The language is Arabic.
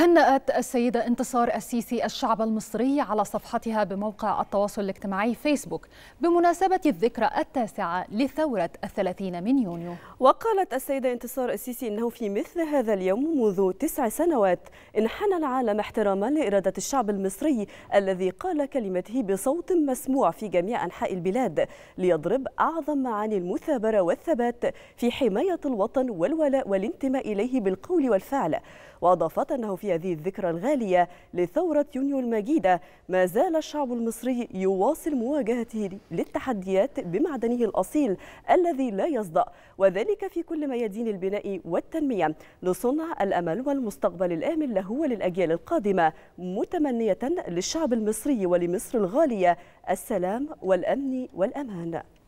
هنأت السيدة انتصار السيسي الشعب المصري على صفحتها بموقع التواصل الاجتماعي فيسبوك بمناسبة الذكرى التاسعة لثورة الثلاثين من يونيو وقالت السيدة انتصار السيسي إنه في مثل هذا اليوم منذ تسع سنوات انحنى العالم احتراما لإرادة الشعب المصري الذي قال كلمته بصوت مسموع في جميع أنحاء البلاد ليضرب أعظم معاني المثابرة والثبات في حماية الوطن والولاء والانتماء إليه بالقول والفعل وأضافت أنه في هذه الذكرى الغالية لثورة يونيو المجيدة ما زال الشعب المصري يواصل مواجهته للتحديات بمعدنه الأصيل الذي لا يصدأ وذلك في كل ميادين البناء والتنمية لصنع الأمل والمستقبل الآمن له وللأجيال القادمة متمنية للشعب المصري ولمصر الغالية السلام والأمن والأمان